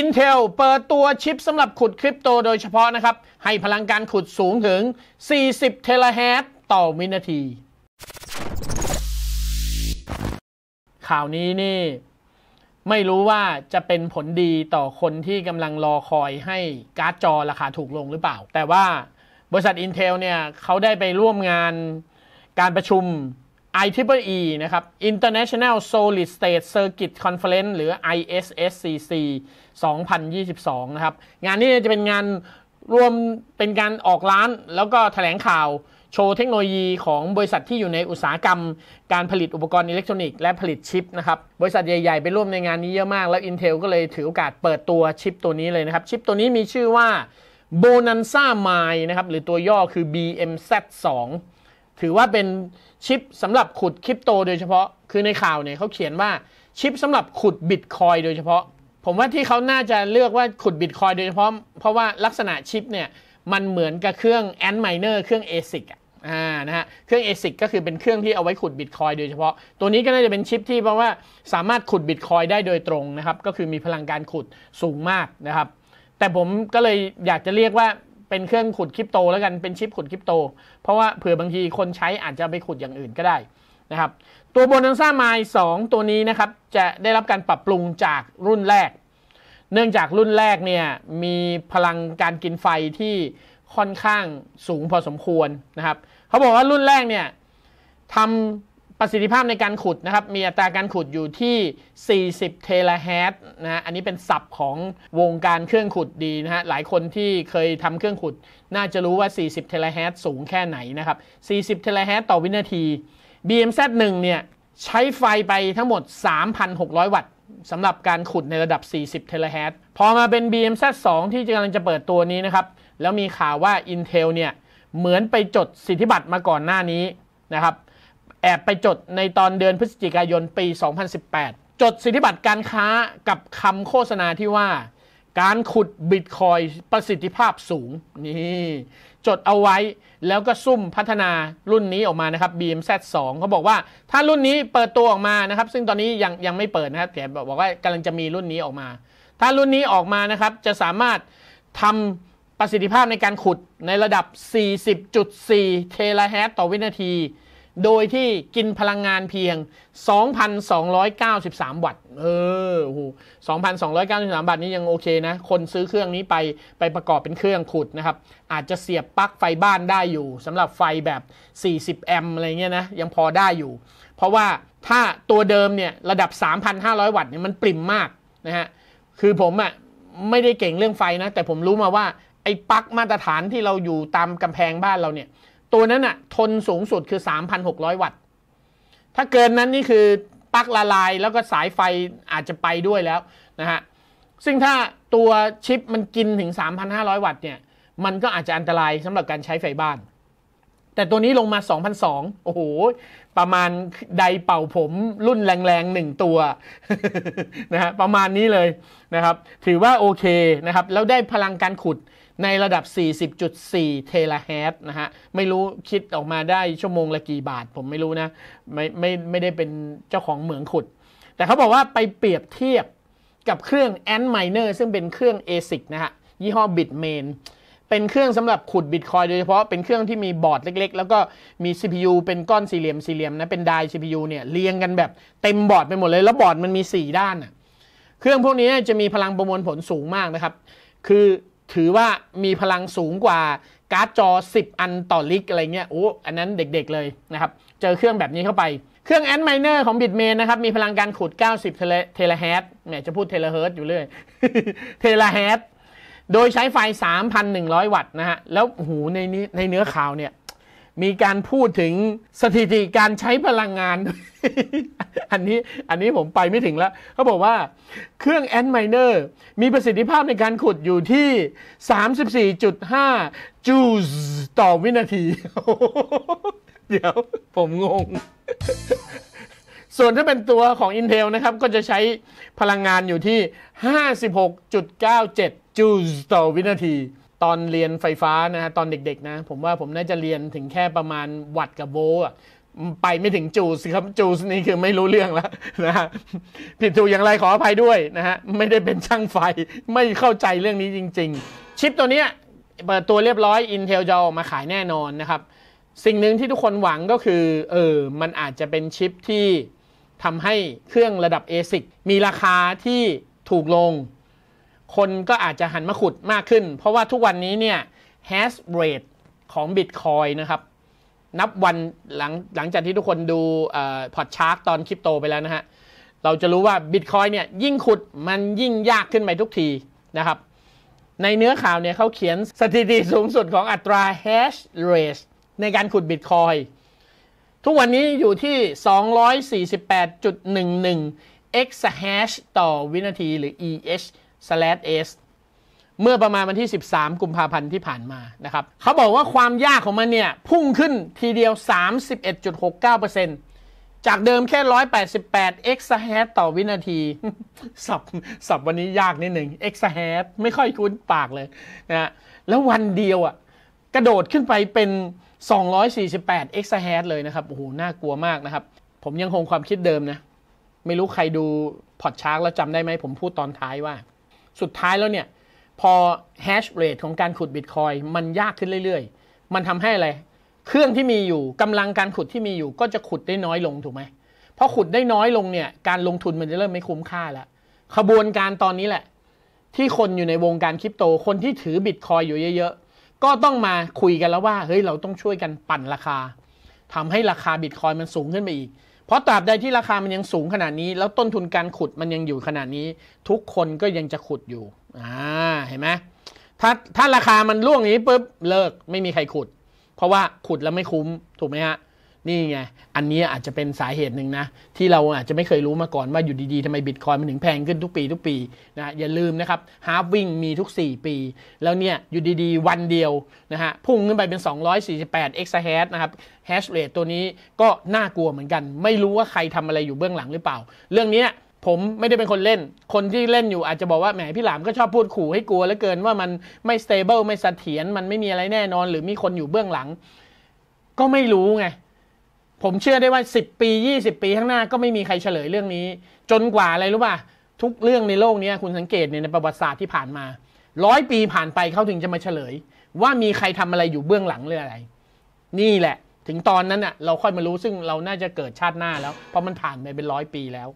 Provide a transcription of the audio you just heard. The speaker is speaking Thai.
Intel เปิดตัวชิปสำหรับขุดคริปโตโดยเฉพาะนะครับ ให้พลังการขุดสูงถึง40เทราแฮตต่อวินาที ข่าวนี้นี่ ไม่รู้ว่าจะเป็นผลดีต่อคนที่กำลังรอคอยให้การ์ดจอราคาถูกลงหรือเปล่า แต่ว่าบริษัท Intel เนี่ยเขาได้ไปร่วมงานการประชุม IEEE นะครับ International Solid State Circuit Conference หรือ ISSCC 2022นะครับงานนี้จะเป็นงานรวมเป็นการออกร้านแล้วก็แถลงข่าว โชว์เทคโนโลยีของบริษัทที่อยู่ในอุตสาหกรรม การผลิตอุปกรณ์อิเล็กทรอนิกส์และผลิตชิปนะครับบริษัทใหญ่ๆไปร่วมในงานนี้เยอะมาก แล้ว Intel ก็เลยถือโอกาสเปิดตัวชิปตัวนี้เลยนะครับชิปตัวนี้มีชื่อว่า Bonanza Mine นะครับหรือตัวย่อคือ BMZ2 ถือว่าเป็นชิปสำหรับขุดคริปโตโดยเฉพาะคือในข่าวเนี่ยเขาเขียนว่าชิปสำหรับขุดบิตคอยโดยเฉพาะ ผมว่าที่เขาน่าจะเลือกว่าขุดบิตคอยโดยเฉพาะเพราะว่าลักษณะชิปเนี่ยมันเหมือนกับเครื่องแอนด์ไมเนอร์เครื่อง ASIC อ่านะฮะเครื่อง ASIC ก็คือเป็นเครื่องที่เอาไว้ขุดบิตคอยโดยเฉพาะตัวนี้ก็น่าจะเป็นชิปที่เพราะว่าสามารถขุดบิตคอยได้โดยตรงนะครับก็คือมีพลังการขุดสูงมากนะครับแต่ผมก็เลยอยากจะเรียกว่าเป็นเครื่องขุดคริปโตแล้วกันเป็นชิปขุดคริปโต เพราะว่าเผื่อบางทีคนใช้อาจจะไปขุดอย่างอื่นก็ได้นะครับ ตัวโบนันซ่าไมล์สตัวนี้นะครับ จะได้รับการปรับปรุงจากรุ่นแรก เนื่องจากรุ่นแรกเนี่ยมีพลังการกินไฟที่ค่อนข้างสูงพอสมควรนะครับ เขาบอกว่ารุ่นแรกเนี่ยทำประสิทธิภาพในการขุดนะครับมีอัตราการขุดอยู่ที่ 40 เทลาแฮดนะฮะอันนี้เป็นศัพท์ของวงการเครื่องขุดดีนะฮะหลายคนที่เคยทำเครื่องขุดน่าจะรู้ว่า 40 เทลาแฮดสูงแค่ไหนนะครับ 40 เทลาแฮดต่อวินาที BMZ1 เนี่ยใช้ไฟไปทั้งหมด 3,600 วัตต์สำหรับการขุดในระดับ 40 เทลาแฮดพอมาเป็น BMZ2 ที่กำลังจะเปิดตัวนี้นะครับแล้วมีข่าวว่า Intel เนี่ยเหมือนไปจดสิทธิบัตรมาก่อนหน้านี้นะครับแอบไปจดในตอนเดือนพฤศจิกายนปี 2018 จดสิทธิบัตรการค้ากับคำโฆษณาที่ว่า การขุดบิตคอยประสิทธิภาพสูงนี่จดเอาไว้แล้วก็ซุ่มพัฒนารุ่นนี้ออกมานะครับ BMZ 2เขาบอกว่าถ้ารุ่นนี้เปิดตัวออกมานะครับ ซึ่งตอนนี้ยังยังไม่เปิดนะครับแต่บอกว่ากำลังจะมีรุ่นนี้ออกมา ถ้ารุ่นนี้ออกมานะครับจะสามารถทำประสิทธิภาพในการขุดในระดับ40.4เทราแฮตต่อวินาทีโดยที่กินพลังงานเพียง 2,293 วัตต์ เออหู2,293 วัตต์นี้ยังโอเคนะ คนซื้อเครื่องนี้ไป ไปประกอบเป็นเครื่องขุดนะครับ อาจจะเสียบปลั๊กไฟบ้านได้อยู่สำหรับไฟแบบ 40 แอมป์อะไรเงี้ยนะยังพอได้อยู่ เพราะว่าถ้าตัวเดิมเนี่ยระดับ 3,500 วัตต์เนี่ยมันปริ่มมากนะฮะ คือผมอ่ะไม่ได้เก่งเรื่องไฟนะ แต่ผมรู้มาว่าไอ้ปลั๊กมาตรฐานที่เราอยู่ตามกำแพงบ้านเราเนี่ยตัวนั้นอะทนสูงสุดคือ 3,600 วัตต์ ถ้าเกินนั้นนี่คือปลั๊กละลายแล้วก็สายไฟอาจจะไปด้วยแล้วนะฮะซึ่งถ้าตัวชิปมันกินถึง 3,500 วัตต์เนี่ย มันก็อาจจะอันตรายสำหรับการใช้ไฟบ้าน แต่ตัวนี้ลงมา2,002โอ้โหประมาณไดเป่าผม รุ่นแรงๆหนึ่งตัวนะฮะประมาณนี้เลยนะครับถือว่าโอเคนะครับแล้วได้พลังการขุดในระดับ 40.4เทราแฮดนะฮะไม่รู้คิดออกมาได้ชั่วโมงละกี่บาทผมไม่รู้นะไม่ไม่ไม่ได้เป็นเจ้าของเหมืองขุด แต่เขาบอกว่าไปเปรียบเทียบกับเครื่อง a n t Miner ซึ่งเป็นเครื่อง ASIC นะฮะยี่ห้อ Bitmain เป็นเครื่องสำหรับขุดบิตคอยโดยเฉพาะเป็นเครื่องที่มีบอร์ดเล็กๆ แล้วก็มี CPU เป็นก้อนสี่เหลี่ยมสี่เหลี่ยมนะเป็นได CPU เนี่ยเรียงกันแบบเต็มบอร์ดไปหมดเลย แล้วบอร์ดมันมี 4 ด้านอะเครื่องพวกนี้จะมีพลังประมวลผลสูงมากนะครับคือถือว่ามีพลังสูงกว่าการ์ดจอ 10 อันต่อลิกอะไรเงี้ยโอ้อันนั้นเด็กๆเลยนะครับ เจอเครื่องแบบนี้เข้าไป เครื่องแอนด์ไมเนอร์ของบิตเมนนะครับ มีพลังการขุด 90เทเลเฮดแหมจะพูดเทเลเฮิร์ตอยู่เรื่อย เทเลเฮดโดยใช้ไฟ 3,100 วัตต์นะฮะ แล้วหูในนี้ในเนื้อข่าวเนี่ยมีการพูดถึงสถิติการใช้พลังงานอันนี้อันนี้ผมไปไม่ถึงแล้ว เขาบอกว่าเครื่องแอนด์ไมเนอร์มีประสิทธิภาพในการขุดอยู่ที่ 34.5 จูสต่อวินาที เดี๋ยวผมงง ส่วนถ้าเป็นตัวของ Intel นะครับ ก็จะใช้พลังงานอยู่ที่ 56.97 จูสต่อวินาทีตอนเรียนไฟฟ้านะฮะตอนเด็ก ๆ นะ ผมว่าผมน่าจะเรียนถึงแค่ประมาณวัตกับโวลต์ไปไม่ถึงจูสครับจูสนี่คือไม่รู้เรื่องแล้วนะฮะผิดถูกอย่างไรขออภัยด้วยนะฮะไม่ได้เป็นช่างไฟ ไม่เข้าใจเรื่องนี้จริงๆ ชิปตัวเนี้ยเปิดตัวเรียบร้อย Intel จะออกมาขายแน่นอนนะครับ สิ่งหนึ่งที่ทุกคนหวังก็คือเออมันอาจจะเป็นชิปที่ทำให้เครื่องระดับ ASIC มีราคาที่ถูกลงคนก็อาจจะหันมาขุดมากขึ้น เพราะว่าทุกวันนี้เนี่ย hash rate ของ Bitcoin นะครับ นับวันหลังหลังจากที่ทุกคนดูพอตชาร์กตอนคริปโตไปแล้วนะฮะเราจะรู้ว่า Bitcoin เนี่ยยิ่งขุดมันยิ่งยากขึ้นไปทุกทีนะครับในเนื้อข่าวเนี่ยเขาเขียนสถิติสูงสุดของอัตรา hash rate ในการขุด Bitcoin ทุกวันนี้อยู่ที่ 248.11 exahash ต่อวินาทีหรือ EH s เมื่อประมาณวันที่ 13 กุมภาพันธ์ที่ผ่านมานะครับ เขาบอกว่าความยากของมันเนี่ยพุ่งขึ้นทีเดียว 31.69%จากเดิมแค่ 188 e x a h a s ต่อวินาทีสับสับวันนี้ยากนิดหนึ่ง e x a h a s ไม่ค่อยคุ้นปากเลยนะแล้ววันเดียวอ่ะกระโดดขึ้นไปเป็น248 e x a h a s เลยนะครับโอ้โหน่ากลัวมากนะครับ ผมยังคงความคิดเดิมนะไม่รู้ใครดูพอดชาร์กแล้วจำได้ไหมผมพูดตอนท้ายว่าสุดท้ายแล้วเนี่ย พอแฮชเรทของการขุดบิตคอยมันยากขึ้นเรื่อย ๆ มันทำให้อะไร เครื่องที่มีอยู่กำลังการขุดที่มีอยู่ก็จะขุดได้น้อยลงถูกไหมพอขุดได้น้อยลงเนี่ย การลงทุนมันจะเริ่มไม่คุ้มค่าแล้วขบวนการตอนนี้แหละ ที่คนอยู่ในวงการคริปโตคนที่ถือบิตคอยอยู่เยอะ ๆ ก็ต้องมาคุยกันแล้วว่าเฮ้ยเราต้องช่วยกันปั่นราคา ทำให้ราคาบิตคอยมันสูงขึ้นไปอีกเพราะตราบใดที่ราคามันยังสูงขนาดนี้ แล้วต้นทุนการขุดมันยังอยู่ขนาดนี้ ทุกคนก็ยังจะขุดอยู่อ่าเห็นไหมถ้าถ้าราคามันล่วงนี้ปุ๊บเลิกไม่มีใครขุด เพราะว่าขุดแล้วไม่คุ้มถูกไหมฮะนี่ไง อันนี้อาจจะเป็นสาเหตุหนึ่งนะ ที่เราอาจจะไม่เคยรู้มาก่อนว่าอยู่ดีๆทำไมบิตคอยมันถึงแพงขึ้นทุกปี ทุกปีนะอย่าลืมนะครับฮาร์ฟวิ่งมีทุก 4 ปี แล้วเนี่ยอยู่ดีๆ วันเดียวนะฮะพุ่งขึ้นไปเป็น 248 e x a h a s นะครับแฮชเรทตัวนี้ก็น่ากลัวเหมือนกัน ไม่รู้ว่าใครทำอะไรอยู่เบื้องหลังหรือเปล่า เรื่องนี้ผมไม่ได้เป็นคนเล่น คนที่เล่นอยู่อาจจะบอกว่าแหมพี่หลาม ก็ชอบพูดขู่ให้กลัวเหลือเกินว่ามันไม่สเตเบิลไม่เสถียรมันไม่มีอะไรแน่นอนหรือมีคนอยู่เบื้องหลัง ก็ไม่รู้ไงผมเชื่อได้ว่า10ปี20 ปีข้างหน้าก็ไม่มีใครเฉลยเรื่องนี้ จนกว่าอะไรรู้ป่ะทุกเรื่องในโลกนี้คุณสังเกตเนี่ยในประวัติศาสตร์ที่ผ่านมาร้อยปีผ่านไปเขาถึงจะมาเฉลย ว่ามีใครทำอะไรอยู่เบื้องหลังเรื่องอะไร นี่แหละ ถึงตอนนั้นอ่ะ เราค่อยมารู้ซึ่งเราน่าจะเกิดชาติหน้าแล้ว เพราะมันผ่านไปเป็นร้อยปีแล้ว